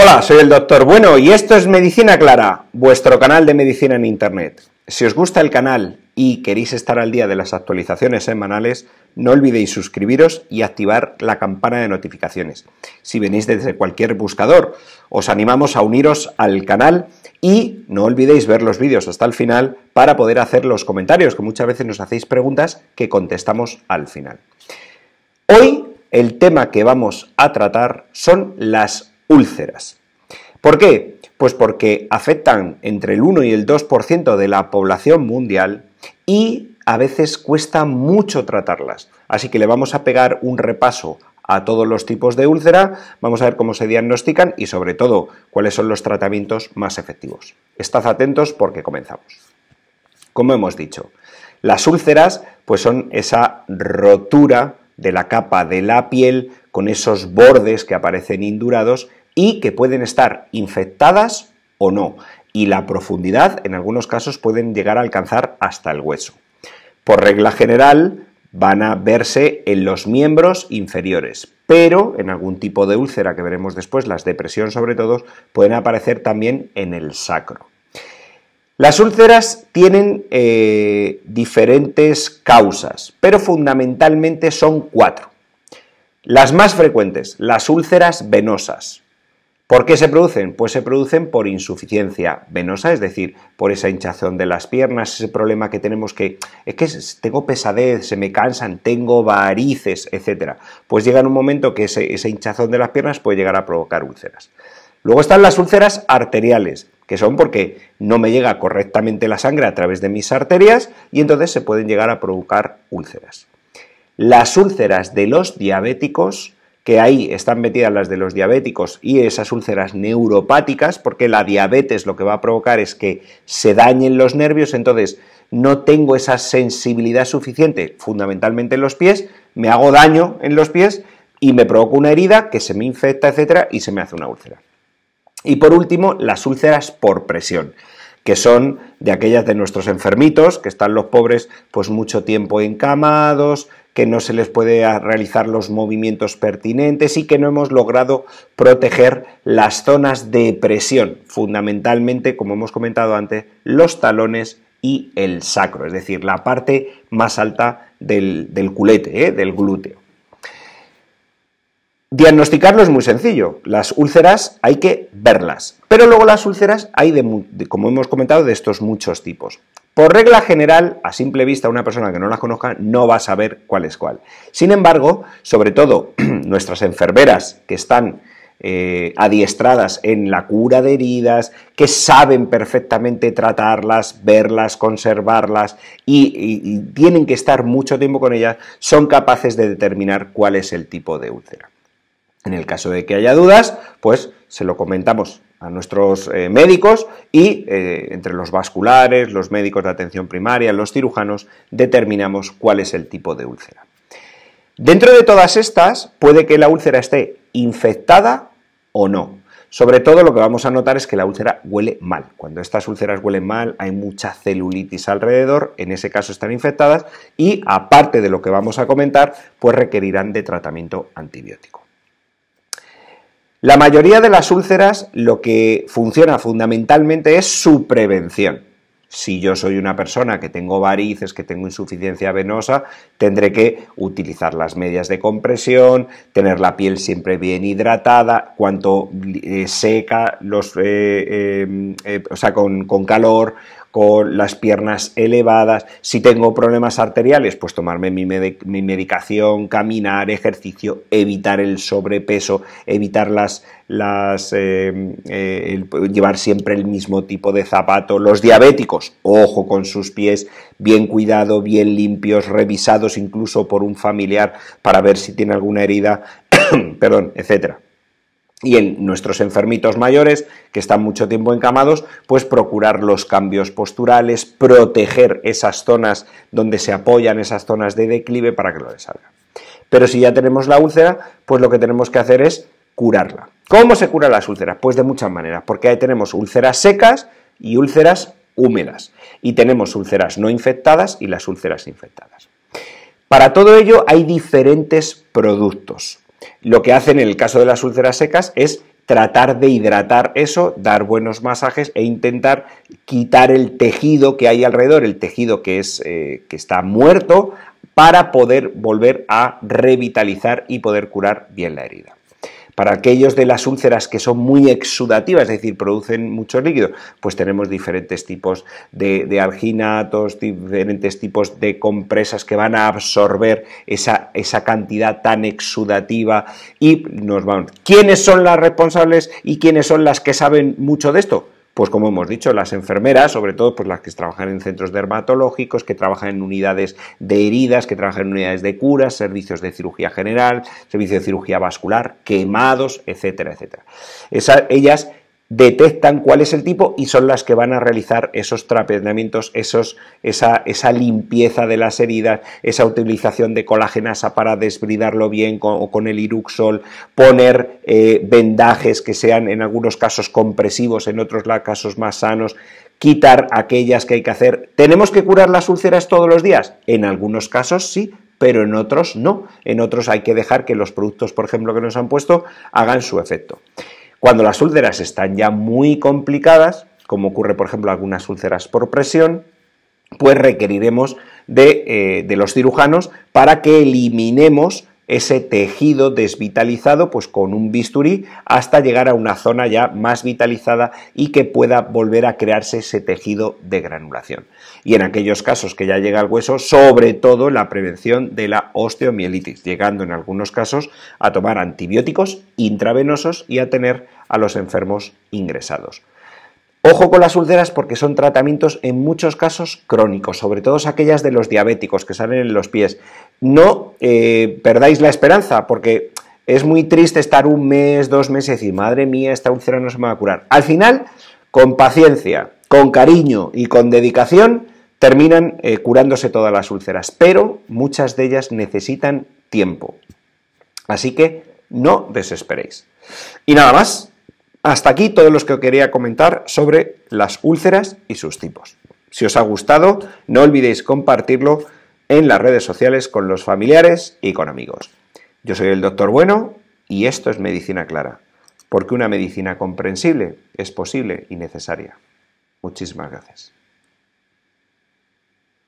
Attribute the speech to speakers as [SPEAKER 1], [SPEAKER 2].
[SPEAKER 1] Hola, soy el doctor Bueno y esto es Medicina Clara, vuestro canal de medicina en Internet. Si os gusta el canal y queréis estar al día de las actualizaciones semanales, no olvidéis suscribiros y activar la campana de notificaciones. Si venís desde cualquier buscador, os animamos a uniros al canal y no olvidéis ver los vídeos hasta el final para poder hacer los comentarios, que muchas veces nos hacéis preguntas que contestamos al final. Hoy el tema que vamos a tratar son las úlceras. ¿Por qué? Pues porque afectan entre el 1 y el 2% de la población mundial y a veces cuesta mucho tratarlas. Así que le vamos a pegar un repaso a todos los tipos de úlcera, vamos a ver cómo se diagnostican y sobre todo cuáles son los tratamientos más efectivos. Estad atentos porque comenzamos. Como hemos dicho, las úlceras pues son esa rotura de la capa de la piel con esos bordes que aparecen indurados y que pueden estar infectadas o no, y la profundidad en algunos casos pueden llegar a alcanzar hasta el hueso. Por regla general, van a verse en los miembros inferiores, pero en algún tipo de úlcera que veremos después, las depresión sobre todo, pueden aparecer también en el sacro. Las úlceras tienen eh, diferentes causas, pero fundamentalmente son cuatro. Las más frecuentes, las úlceras venosas, ¿Por qué se producen? Pues se producen por insuficiencia venosa, es decir, por esa hinchazón de las piernas, ese problema que tenemos que es que tengo pesadez, se me cansan, tengo varices, etc. Pues llega un momento que esa ese hinchazón de las piernas puede llegar a provocar úlceras. Luego están las úlceras arteriales, que son porque no me llega correctamente la sangre a través de mis arterias y entonces se pueden llegar a provocar úlceras. Las úlceras de los diabéticos que ahí están metidas las de los diabéticos y esas úlceras neuropáticas, porque la diabetes lo que va a provocar es que se dañen los nervios, entonces no tengo esa sensibilidad suficiente, fundamentalmente en los pies, me hago daño en los pies y me provoca una herida que se me infecta, etcétera, y se me hace una úlcera. Y por último, las úlceras por presión que son de aquellas de nuestros enfermitos, que están los pobres pues mucho tiempo encamados, que no se les puede realizar los movimientos pertinentes y que no hemos logrado proteger las zonas de presión, fundamentalmente, como hemos comentado antes, los talones y el sacro, es decir, la parte más alta del, culete, ¿eh? del glúteo. Diagnosticarlo es muy sencillo. Las úlceras hay que verlas. Pero luego las úlceras hay, de, como hemos comentado, de estos muchos tipos. Por regla general, a simple vista, una persona que no las conozca no va a saber cuál es cuál. Sin embargo, sobre todo nuestras enfermeras que están eh, adiestradas en la cura de heridas, que saben perfectamente tratarlas, verlas, conservarlas y tienen que estar mucho tiempo con ellas, son capaces de determinar cuál es el tipo de úlcera. En el caso de que haya dudas, pues se lo comentamos a nuestros eh, médicos y eh, entre los vasculares, los médicos de atención primaria, los cirujanos, determinamos cuál es el tipo de úlcera. Dentro de todas estas, puede que la úlcera esté infectada o no. Sobre todo lo que vamos a notar es que la úlcera huele mal. Cuando estas úlceras huelen mal, hay mucha celulitis alrededor, en ese caso están infectadas y aparte de lo que vamos a comentar, pues requerirán de tratamiento antibiótico. La mayoría de las úlceras lo que funciona fundamentalmente es su prevención. Si yo soy una persona que tengo varices, que tengo insuficiencia venosa, tendré que utilizar las medias de compresión, tener la piel siempre bien hidratada, cuanto eh, seca, los, eh, eh, o sea, con calor, con las piernas elevadas. Si tengo problemas arteriales, pues tomarme mi, medicación, caminar, ejercicio, evitar el sobrepeso, evitar las, las eh, eh, llevar siempre el mismo tipo de zapato. Los diabéticos, ojo con sus pies, bien cuidado, bien limpios, revisados incluso por un familiar para ver si tiene alguna herida, perdón, etcétera y en nuestros enfermitos mayores, que están mucho tiempo encamados, pues procurar los cambios posturales, proteger esas zonas donde se apoyan, esas zonas de declive para que lo salga. Pero si ya tenemos la úlcera, pues lo que tenemos que hacer es curarla. ¿Cómo se curan las úlceras? Pues de muchas maneras, porque ahí tenemos úlceras secas y úlceras húmedas. Y tenemos úlceras no infectadas y las úlceras infectadas. Para todo ello hay diferentes productos. Lo que hacen en el caso de las úlceras secas es tratar de hidratar eso, dar buenos masajes e intentar quitar el tejido que hay alrededor, el tejido que, eh, que está muerto, para poder volver a revitalizar y poder curar bien la herida. Para aquellos de las úlceras que son muy exudativas, es decir, producen mucho líquido, pues tenemos diferentes tipos de, alginatos, diferentes tipos de compresas que van a absorber esa, esa cantidad tan exudativa y nos van. ¿Quiénes son las responsables y quiénes son las que saben mucho de esto? pues como hemos dicho, las enfermeras, sobre todo pues las que trabajan en centros dermatológicos, que trabajan en unidades de heridas, que trabajan en unidades de curas, servicios de cirugía general, servicios de cirugía vascular, quemados, etcétera, etcétera. ellas detectan cuál es el tipo y son las que van a realizar esos trapezamientos, esos, esa, limpieza de las heridas, esa utilización de colágenasa para desbridarlo bien con, o con el iruxol, poner eh, vendajes que sean en algunos casos compresivos, en otros casos más sanos, quitar aquellas que hay que hacer. ¿Tenemos que curar las úlceras todos los días? En algunos casos sí, pero en otros no. En otros hay que dejar que los productos, por ejemplo, que nos han puesto, hagan su efecto. Cuando las úlceras están ya muy complicadas, como ocurre por ejemplo algunas úlceras por presión, pues requeriremos de, eh, de los cirujanos para que eliminemos ese tejido desvitalizado pues con un bisturí hasta llegar a una zona ya más vitalizada y que pueda volver a crearse ese tejido de granulación. Y en aquellos casos que ya llega al hueso, sobre todo la prevención de la osteomielitis, llegando en algunos casos a tomar antibióticos intravenosos y a tener a los enfermos ingresados. Ojo con las úlceras porque son tratamientos en muchos casos crónicos, sobre todo aquellas de los diabéticos que salen en los pies, no eh, perdáis la esperanza, porque es muy triste estar un mes, dos meses y decir, madre mía, esta úlcera no se me va a curar. Al final, con paciencia, con cariño y con dedicación, terminan eh, curándose todas las úlceras, pero muchas de ellas necesitan tiempo. Así que no desesperéis. Y nada más, hasta aquí todos los que quería comentar sobre las úlceras y sus tipos. Si os ha gustado, no olvidéis compartirlo en las redes sociales con los familiares y con amigos. Yo soy el doctor Bueno y esto es Medicina Clara, porque una medicina comprensible es posible y necesaria. Muchísimas gracias.